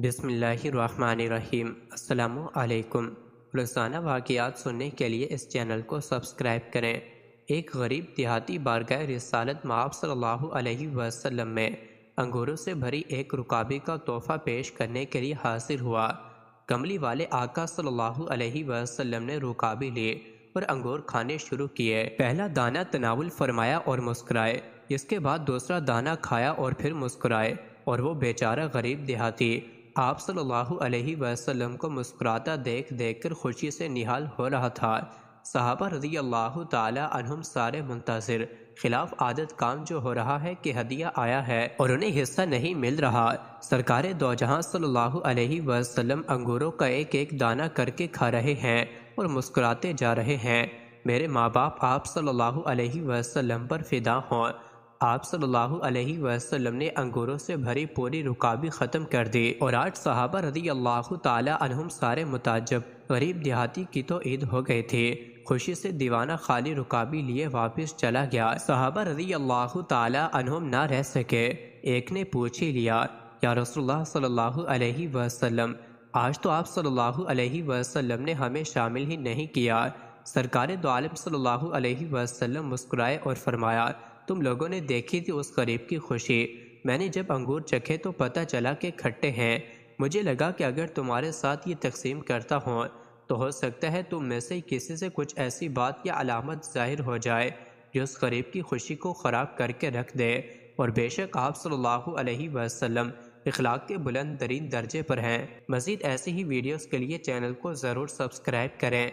बिसमीम् अल्लाम रोज़ाना वाक़ात सुनने के लिए इस चैनल को सब्सक्राइब करें एक गरीब देहाती बारगाह रसालत माप सल्लल्लाहु अलैहि वसल्लम में अंगूरों से भरी एक रुकाबी का तोहफ़ा पेश करने के लिए हाजिर हुआ कमली वाले आका सल्लल्लाहु अलैहि वसल्लम ने रुकाबी लिए और अंगूर खाने शुरू किए पहला दाना तनावुल फरमाया और मुस्कुराए इसके बाद दूसरा दाना खाया और फिर मुस्कुराए और वो बेचारा गरीब देहाती आप सल्लल्लाहु अलैहि वसल्लम को मुस्कुराता देख देख कर खुशी से निहाल हो रहा था सहाबा रजी अल्लाह तुम सारे मुंतजर खिलाफ आदत काम जो हो रहा है कि हदिया आया है और उन्हें हिस्सा नहीं मिल रहा सरकार दो जहाँ सल्लल्लाहु अलैहि वसल्लम अंगूरों का एक एक दाना करके खा रहे हैं और मुस्कुराते जा रहे हैं मेरे माँ बाप आप सल्लल्लाहु अलैहि वसल्लम पर फिदा हों आप सल्लल्लाहु अलैहि वसल्लम ने अंगूरों से भरी पूरी रुकाबी ख़त्म कर दी और आठ सहाबा रदी अल्लाह तहम सारे मुताजब गरीब देहाती की तो ईद हो गए थे खुशी से दीवाना खाली रुकाबी लिए वापस चला गया सहाबा रजी अल्लाह तहम ना रह सके एक ने पूछ ही लिया या रसोल्ला सल्लल्लाहु अलैहि वसल्लम आज तो आप सल्लल्लाहु अलैहि वसल्लम ने हमें शामिल ही नहीं किया सरकार दो आलम सल्लल्लाहु अलैहि वसल्लम मुस्कुराए और फरमाया तुम लोगों ने देखी थी उस गरीब की खुशी मैंने जब अंगूर चखे तो पता चला कि खट्टे हैं मुझे लगा कि अगर तुम्हारे साथ ये तकसीम करता हूँ तो हो सकता है तुम में से किसी से कुछ ऐसी बात या अलामत जाहिर हो जाए जो उस गरीब की खुशी को ख़राब करके रख दे और बेशक आप सल्लल्लाहु अलैहि वसल्लम इखलाक के बुलंद तरीन दर्जे पर हैं मज़ीद ऐसी ही वीडियोज़ के लिए चैनल को ज़रूर सब्सक्राइब करें